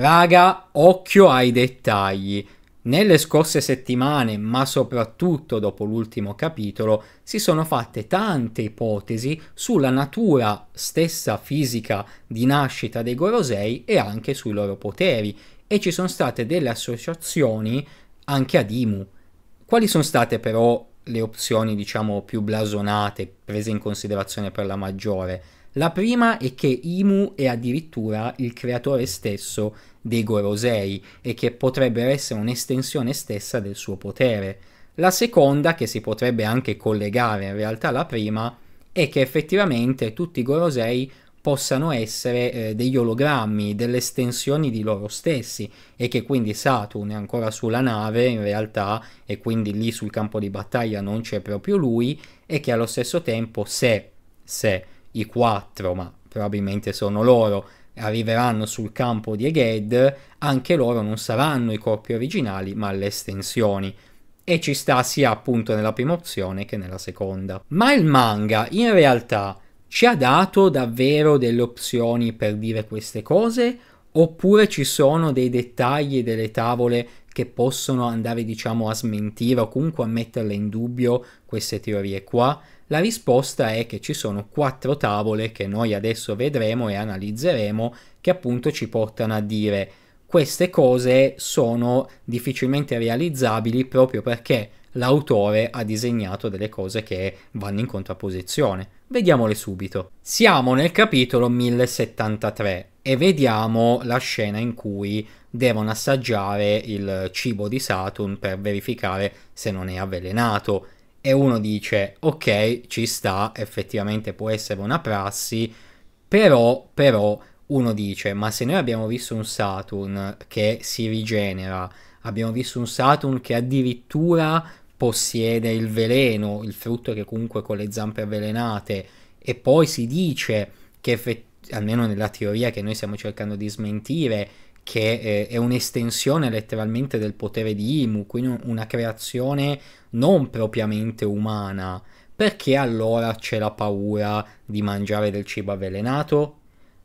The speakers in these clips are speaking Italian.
Raga, occhio ai dettagli. Nelle scorse settimane, ma soprattutto dopo l'ultimo capitolo, si sono fatte tante ipotesi sulla natura stessa fisica di nascita dei Gorosei e anche sui loro poteri e ci sono state delle associazioni anche ad Imu. Quali sono state però le opzioni diciamo più blasonate prese in considerazione per la maggiore. La prima è che Imu è addirittura il creatore stesso dei Gorosei e che potrebbero essere un'estensione stessa del suo potere. La seconda, che si potrebbe anche collegare in realtà alla prima, è che effettivamente tutti i Gorosei possano essere eh, degli ologrammi, delle estensioni di loro stessi e che quindi Saturn è ancora sulla nave in realtà e quindi lì sul campo di battaglia non c'è proprio lui e che allo stesso tempo se, se i quattro, ma probabilmente sono loro, arriveranno sul campo di Eged, anche loro non saranno i corpi originali ma le estensioni e ci sta sia appunto nella prima opzione che nella seconda. Ma il manga in realtà ci ha dato davvero delle opzioni per dire queste cose oppure ci sono dei dettagli delle tavole che possono andare diciamo a smentire o comunque a metterle in dubbio queste teorie qua? La risposta è che ci sono quattro tavole che noi adesso vedremo e analizzeremo che appunto ci portano a dire queste cose sono difficilmente realizzabili proprio perché l'autore ha disegnato delle cose che vanno in contrapposizione. Vediamole subito. Siamo nel capitolo 1073 e vediamo la scena in cui devono assaggiare il cibo di Saturn per verificare se non è avvelenato e uno dice ok ci sta effettivamente può essere una prassi però però uno dice ma se noi abbiamo visto un Saturn che si rigenera abbiamo visto un Saturn che addirittura possiede il veleno, il frutto che comunque con le zampe avvelenate, e poi si dice che effettivamente almeno nella teoria che noi stiamo cercando di smentire, che eh, è un'estensione letteralmente del potere di Imu, quindi una creazione non propriamente umana, perché allora c'è la paura di mangiare del cibo avvelenato?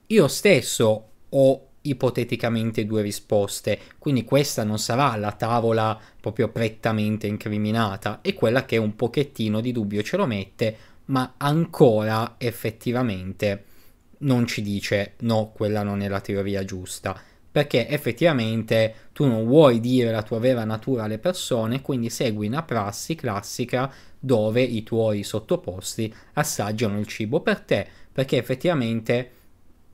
Io stesso ho ipoteticamente due risposte, quindi questa non sarà la tavola proprio prettamente incriminata, è quella che un pochettino di dubbio ce lo mette, ma ancora effettivamente non ci dice no, quella non è la teoria giusta, perché effettivamente tu non vuoi dire la tua vera natura alle persone, quindi segui una prassi classica dove i tuoi sottoposti assaggiano il cibo per te, perché effettivamente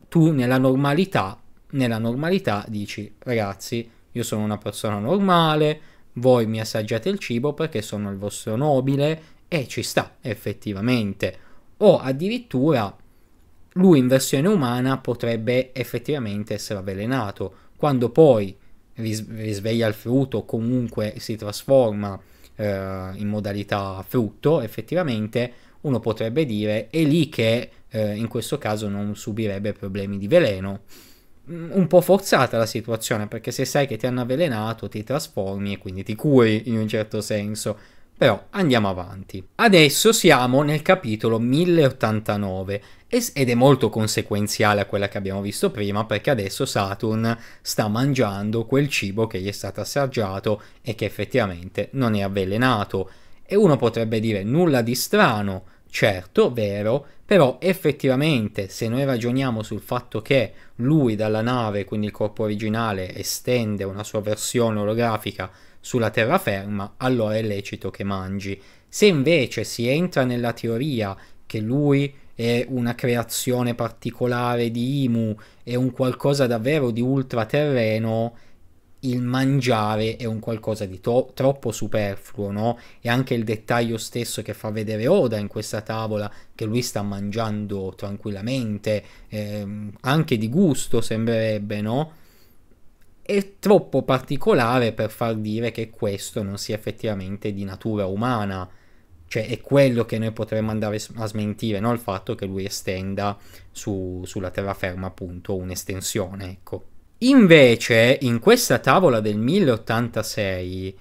tu nella normalità nella normalità dici ragazzi io sono una persona normale, voi mi assaggiate il cibo perché sono il vostro nobile e ci sta effettivamente. O addirittura lui in versione umana potrebbe effettivamente essere avvelenato. Quando poi ris- risveglia il frutto comunque si trasforma eh, in modalità frutto, effettivamente uno potrebbe dire è lì che eh, in questo caso non subirebbe problemi di veleno. Mm, un po' forzata la situazione, perché se sai che ti hanno avvelenato ti trasformi e quindi ti curi in un certo senso. Però andiamo avanti. Adesso siamo nel capitolo 1089 ed è molto conseguenziale a quella che abbiamo visto prima perché adesso Saturn sta mangiando quel cibo che gli è stato assaggiato e che effettivamente non è avvelenato. E uno potrebbe dire nulla di strano, Certo, vero, però effettivamente se noi ragioniamo sul fatto che lui dalla nave, quindi il corpo originale, estende una sua versione olografica sulla terraferma, allora è lecito che mangi. Se invece si entra nella teoria che lui è una creazione particolare di Imu, è un qualcosa davvero di ultraterreno, il mangiare è un qualcosa di to- troppo superfluo, no? E anche il dettaglio stesso che fa vedere Oda in questa tavola, che lui sta mangiando tranquillamente, ehm, anche di gusto sembrerebbe, no? È troppo particolare per far dire che questo non sia effettivamente di natura umana. Cioè è quello che noi potremmo andare a smentire, no? Il fatto che lui estenda su, sulla terraferma appunto un'estensione, ecco. Invece, in questa tavola del 1086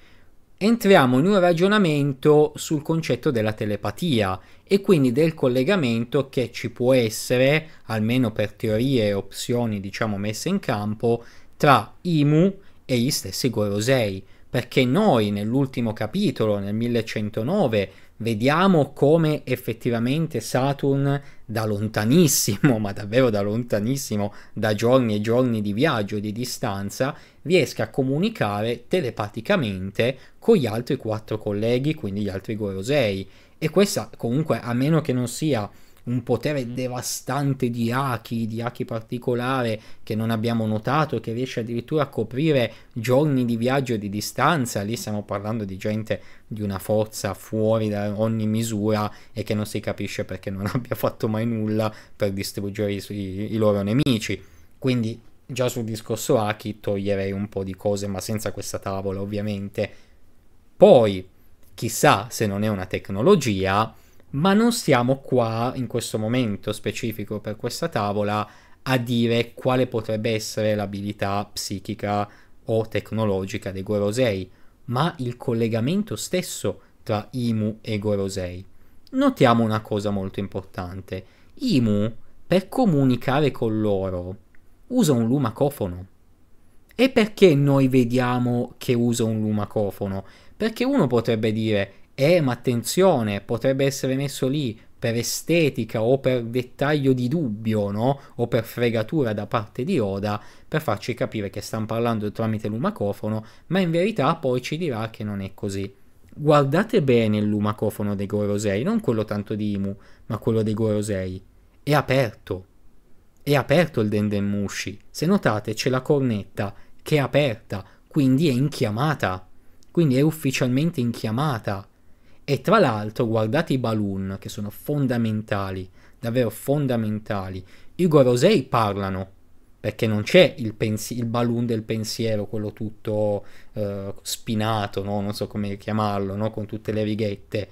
entriamo in un ragionamento sul concetto della telepatia e quindi del collegamento che ci può essere, almeno per teorie e opzioni diciamo messe in campo, tra Imu e gli stessi Gorosei, perché noi nell'ultimo capitolo, nel 1109, vediamo come effettivamente Saturn da lontanissimo, ma davvero da lontanissimo, da giorni e giorni di viaggio e di distanza, riesca a comunicare telepaticamente con gli altri quattro colleghi, quindi gli altri Gorosei. E questa comunque, a meno che non sia un potere mm. devastante di Aki, di Aki particolare che non abbiamo notato, che riesce addirittura a coprire giorni di viaggio e di distanza. Lì stiamo parlando di gente di una forza fuori da ogni misura e che non si capisce perché non abbia fatto mai nulla per distruggere i, i, i loro nemici. Quindi già sul discorso Aki toglierei un po' di cose, ma senza questa tavola ovviamente. Poi, chissà se non è una tecnologia, ma non siamo qua in questo momento specifico per questa tavola a dire quale potrebbe essere l'abilità psichica o tecnologica dei Gorosei, ma il collegamento stesso tra Imu e Gorosei. Notiamo una cosa molto importante. Imu, per comunicare con loro, usa un lumacofono. E perché noi vediamo che usa un lumacofono? Perché uno potrebbe dire eh ma attenzione, potrebbe essere messo lì per estetica o per dettaglio di dubbio, no? O per fregatura da parte di Oda, per farci capire che stanno parlando tramite l'umacofono, ma in verità poi ci dirà che non è così. Guardate bene l'umacofono dei Gorosei, non quello tanto di Imu, ma quello dei Gorosei. È aperto. È aperto il Mushi. Se notate c'è la cornetta che è aperta, quindi è in chiamata. Quindi è ufficialmente in chiamata e tra l'altro guardate i balloon che sono fondamentali, davvero fondamentali. I gorosei parlano perché non c'è il, pensi- il balloon del pensiero, quello tutto eh, spinato, no? non so come chiamarlo, no? con tutte le righette.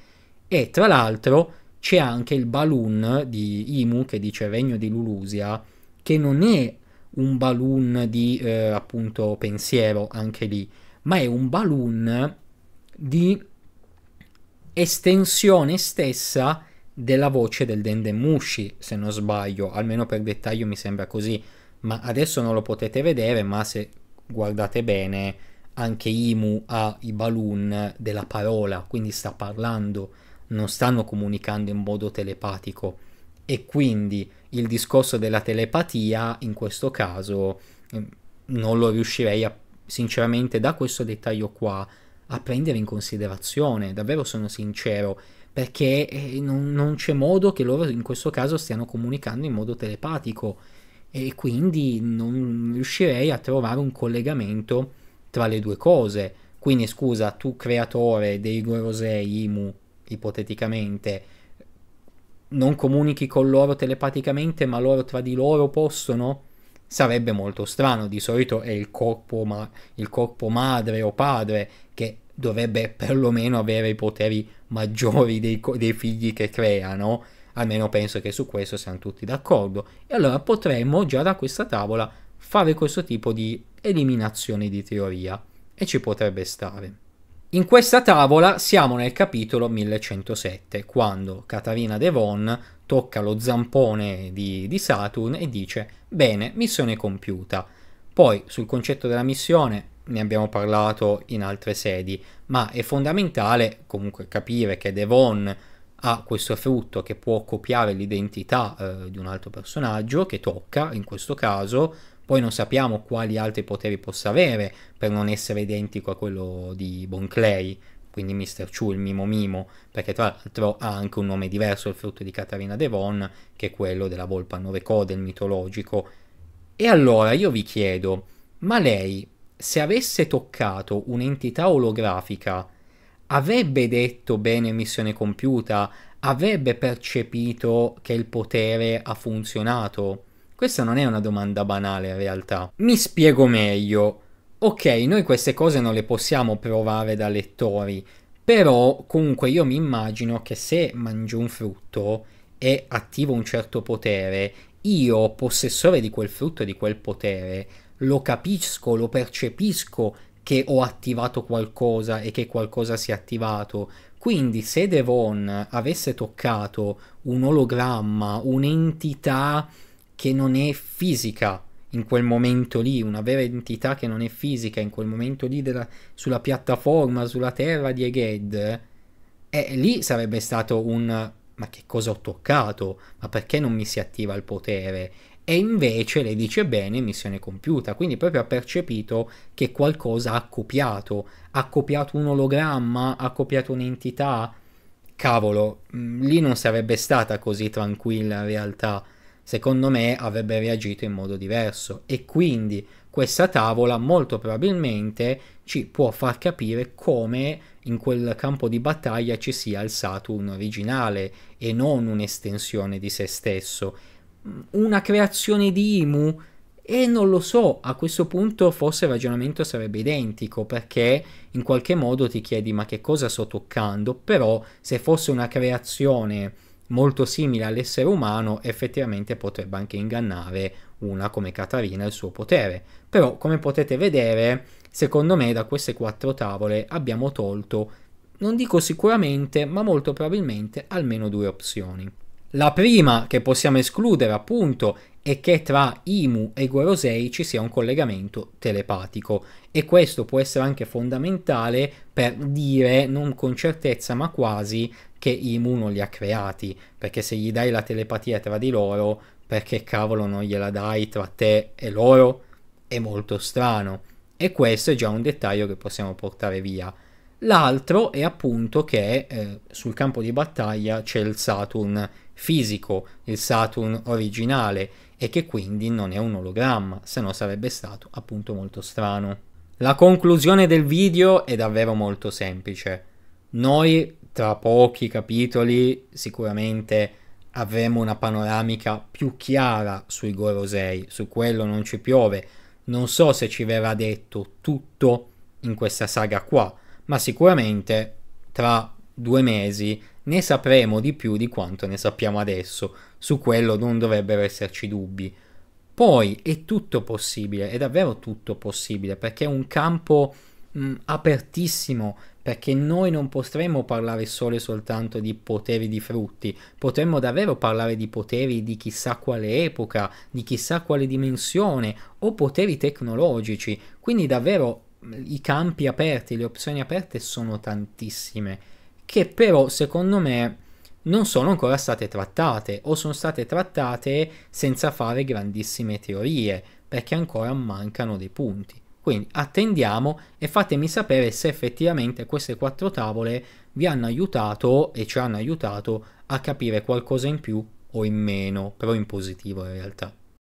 E tra l'altro c'è anche il balloon di Imu che dice Regno di Lulusia, che non è un balloon di eh, appunto pensiero anche lì, ma è un balloon di estensione stessa della voce del Dendemushi, se non sbaglio, almeno per dettaglio mi sembra così, ma adesso non lo potete vedere, ma se guardate bene anche Imu ha i balloon della parola, quindi sta parlando, non stanno comunicando in modo telepatico e quindi il discorso della telepatia in questo caso ehm, non lo riuscirei a sinceramente da questo dettaglio qua a prendere in considerazione, davvero sono sincero, perché eh, non, non c'è modo che loro in questo caso stiano comunicando in modo telepatico e quindi non riuscirei a trovare un collegamento tra le due cose. Quindi scusa, tu creatore dei Gorosei Imu, ipoteticamente, non comunichi con loro telepaticamente, ma loro tra di loro possono? sarebbe molto strano. Di solito è il corpo, ma- il corpo madre o padre che dovrebbe perlomeno avere i poteri maggiori dei, co- dei figli che creano. Almeno penso che su questo siamo tutti d'accordo. E allora potremmo già da questa tavola fare questo tipo di eliminazione di teoria e ci potrebbe stare. In questa tavola siamo nel capitolo 1107, quando Catarina Devon tocca lo zampone di, di Saturn e dice bene, missione compiuta. Poi sul concetto della missione ne abbiamo parlato in altre sedi, ma è fondamentale comunque capire che Devon ha questo frutto che può copiare l'identità eh, di un altro personaggio che tocca in questo caso, poi non sappiamo quali altri poteri possa avere per non essere identico a quello di Bonclay, quindi Mr. Chu, il Mimo Mimo, perché tra l'altro ha anche un nome diverso il frutto di Catarina Devon, che è quello della volpa a nove code, il mitologico. E allora io vi chiedo, ma lei, se avesse toccato un'entità olografica, avrebbe detto bene missione compiuta? Avrebbe percepito che il potere ha funzionato? Questa non è una domanda banale in realtà. Mi spiego meglio ok, noi queste cose non le possiamo provare da lettori, però comunque io mi immagino che se mangio un frutto e attivo un certo potere, io, possessore di quel frutto e di quel potere, lo capisco, lo percepisco che ho attivato qualcosa e che qualcosa si è attivato. Quindi se Devon avesse toccato un ologramma, un'entità che non è fisica, in quel momento lì, una vera entità che non è fisica in quel momento lì della, sulla piattaforma, sulla terra di Eged, e eh, lì sarebbe stato un ma che cosa ho toccato? Ma perché non mi si attiva il potere? E invece le dice bene missione compiuta, quindi proprio ha percepito che qualcosa ha copiato, ha copiato un ologramma, ha copiato un'entità. Cavolo, mm, lì non sarebbe stata così tranquilla in realtà secondo me avrebbe reagito in modo diverso e quindi questa tavola molto probabilmente ci può far capire come in quel campo di battaglia ci sia il Saturn originale e non un'estensione di se stesso. Una creazione di Imu? E non lo so, a questo punto forse il ragionamento sarebbe identico perché in qualche modo ti chiedi ma che cosa sto toccando, però se fosse una creazione molto simile all'essere umano, effettivamente potrebbe anche ingannare una come Catarina e il suo potere. Però, come potete vedere, secondo me da queste quattro tavole abbiamo tolto, non dico sicuramente, ma molto probabilmente almeno due opzioni. La prima che possiamo escludere appunto è che tra Imu e Gorosei ci sia un collegamento telepatico e questo può essere anche fondamentale per dire, non con certezza ma quasi, che Imu non li ha creati, perché se gli dai la telepatia tra di loro, perché cavolo non gliela dai tra te e loro? È molto strano. E questo è già un dettaglio che possiamo portare via. L'altro è appunto che eh, sul campo di battaglia c'è il Saturn fisico, il Saturn originale, e che quindi non è un ologramma, se no sarebbe stato appunto molto strano. La conclusione del video è davvero molto semplice. Noi tra pochi capitoli sicuramente avremo una panoramica più chiara sui Gorosei, su quello non ci piove. Non so se ci verrà detto tutto in questa saga qua, ma sicuramente tra due mesi ne sapremo di più di quanto ne sappiamo adesso, su quello non dovrebbero esserci dubbi. Poi è tutto possibile, è davvero tutto possibile, perché è un campo mh, mm, apertissimo, perché noi non potremmo parlare solo e soltanto di poteri di frutti, potremmo davvero parlare di poteri di chissà quale epoca, di chissà quale dimensione, o poteri tecnologici, quindi davvero mm, i campi aperti, le opzioni aperte sono tantissime che però secondo me non sono ancora state trattate o sono state trattate senza fare grandissime teorie perché ancora mancano dei punti. Quindi attendiamo e fatemi sapere se effettivamente queste quattro tavole vi hanno aiutato e ci hanno aiutato a capire qualcosa in più o in meno, però in positivo in realtà.